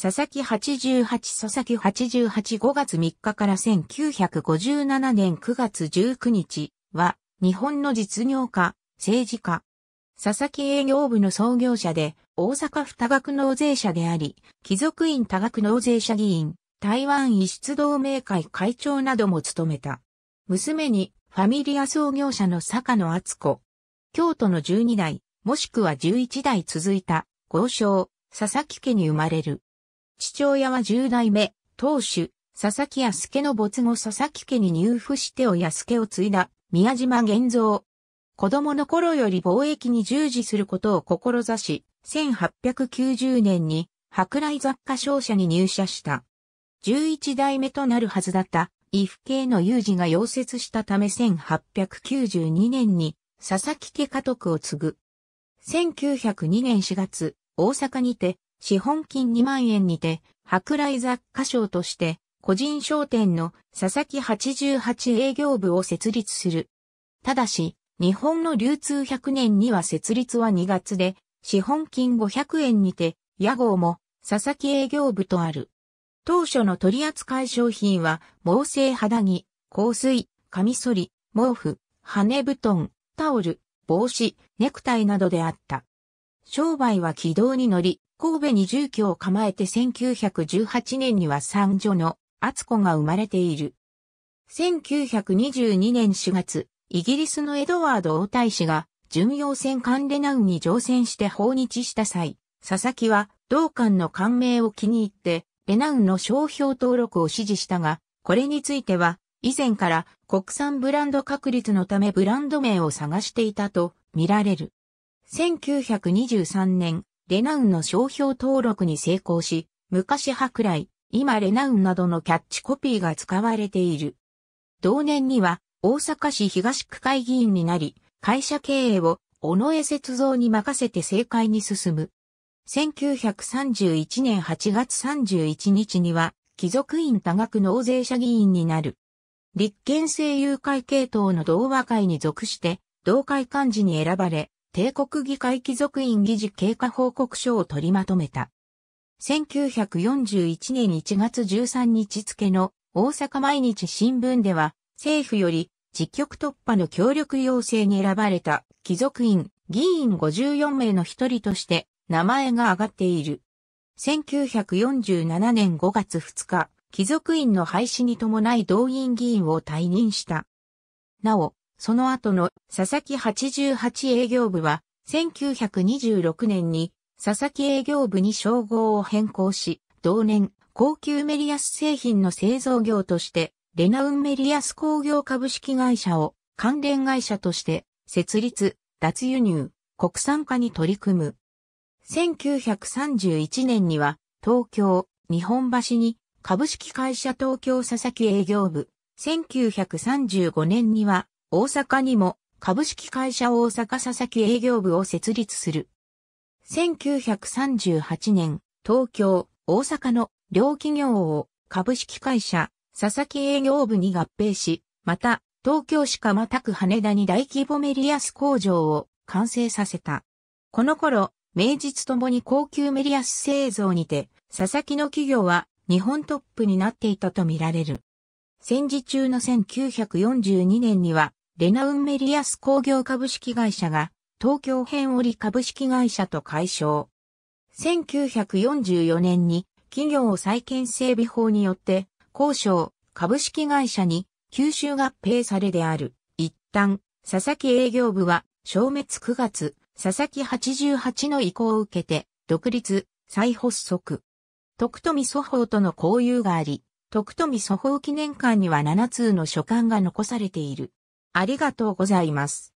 佐々木88佐々木88 5月3日から1957年9月19日は日本の実業家、政治家。佐々木営業部の創業者で大阪府多額納税者であり、貴族院多額納税者議員、台湾輸出同盟会会長なども務めた。娘にファミリア創業者の坂野厚子。京都の12代、もしくは11代続いた、豪商、佐々木家に生まれる。父親は十代目、当主、佐々木安家の没後佐々木家に入府してお安家を継いだ、宮島玄三。子供の頃より貿易に従事することを志し、1890年に、博来雑貨商社に入社した。11代目となるはずだった、伊府系の有事が溶接したため1892年に、佐々木家家督を継ぐ。1902年4月、大阪にて、資本金2万円にて、博来雑貨商として、個人商店の佐々木88営業部を設立する。ただし、日本の流通100年には設立は2月で、資本金500円にて、屋号も佐々木営業部とある。当初の取扱い商品は、毛製肌着、香水、カミソリ、毛布、羽布団、タオル、帽子、ネクタイなどであった。商売は軌道に乗り、神戸に住居を構えて1918年には三女の厚子が生まれている。1922年4月、イギリスのエドワード王太子が巡洋船カンレナウに乗船して訪日した際、佐々木は同館の官名を気に入って、レナウンの商標登録を指示したが、これについては、以前から国産ブランド確立のためブランド名を探していたと見られる。1923年、レナウンの商標登録に成功し、昔舶来、今レナウンなどのキャッチコピーが使われている。同年には大阪市東区会議員になり、会社経営を尾上雪造に任せて政界に進む。1931年8月31日には、貴族院多額納税者議員になる。立憲政友会系統の同和会に属して、同会幹事に選ばれ、帝国議会貴族院議事経過報告書を取りまとめた。1941年1月13日付の大阪毎日新聞では政府より実局突破の協力要請に選ばれた貴族院議員54名の一人として名前が挙がっている。1947年5月2日、貴族院の廃止に伴い動員議員を退任した。なお、その後の佐々木88営業部は、1926年に佐々木営業部に称号を変更し、同年、高級メリアス製品の製造業として、レナウンメリアス工業株式会社を関連会社として設立、脱輸入、国産化に取り組む。1931年には東京、日本橋に株式会社東京佐々木営業部。1935年には大阪にも株式会社大阪佐々木営業部を設立する。1938年、東京、大阪の両企業を株式会社佐々木営業部に合併し、また東京市またく羽田に大規模メリアス工場を完成させた。この頃、名実ともに高級メリアス製造にて、佐々木の企業は日本トップになっていたとみられる。戦時中の1942年にはレナウンメリアス工業株式会社が東京編織株式会社と解消。1944年に企業再建整備法によって交渉株式会社に吸収合併されである。一旦、佐々木営業部は消滅9月、佐々木88の意向を受けて独立、再発足。徳富祖法との交友があり、徳富祖法記念館には7通の書簡が残されている。ありがとうございます。